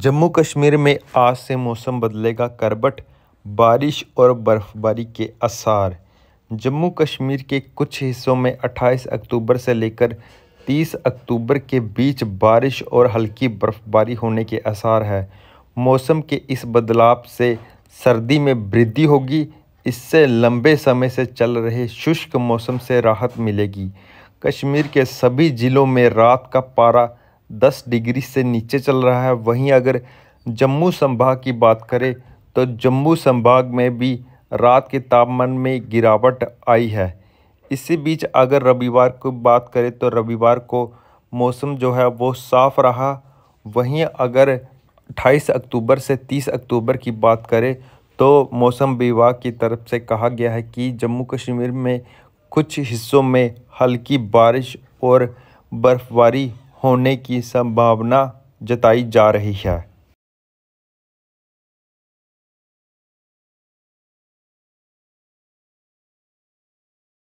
जम्मू कश्मीर में आज से मौसम बदलेगा करबट बारिश और बर्फ़बारी के आसार जम्मू कश्मीर के कुछ हिस्सों में 28 अक्टूबर से लेकर 30 अक्टूबर के बीच बारिश और हल्की बर्फ़बारी होने के आसार है मौसम के इस बदलाव से सर्दी में वृद्धि होगी इससे लंबे समय से चल रहे शुष्क मौसम से राहत मिलेगी कश्मीर के सभी ज़िलों में रात का पारा दस डिग्री से नीचे चल रहा है वहीं अगर जम्मू संभाग की बात करें तो जम्मू संभाग में भी रात के तापमान में गिरावट आई है इसी बीच अगर रविवार की बात करें तो रविवार को मौसम जो है वो साफ़ रहा वहीं अगर 28 अक्टूबर से 30 अक्टूबर की बात करें तो मौसम विभाग की तरफ से कहा गया है कि जम्मू कश्मीर में कुछ हिस्सों में हल्की बारिश और बर्फ़बारी होने की संभावना जताई जा रही है